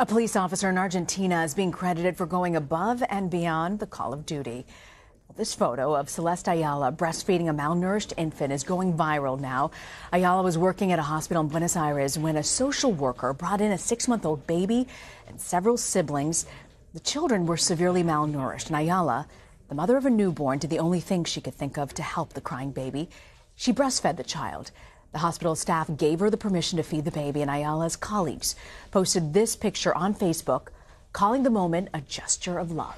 A police officer in Argentina is being credited for going above and beyond the call of duty. This photo of Celeste Ayala breastfeeding a malnourished infant is going viral now. Ayala was working at a hospital in Buenos Aires when a social worker brought in a six month old baby and several siblings. The children were severely malnourished, and Ayala, the mother of a newborn, did the only thing she could think of to help the crying baby. She breastfed the child. The hospital staff gave her the permission to feed the baby, and Ayala's colleagues posted this picture on Facebook, calling the moment a gesture of love.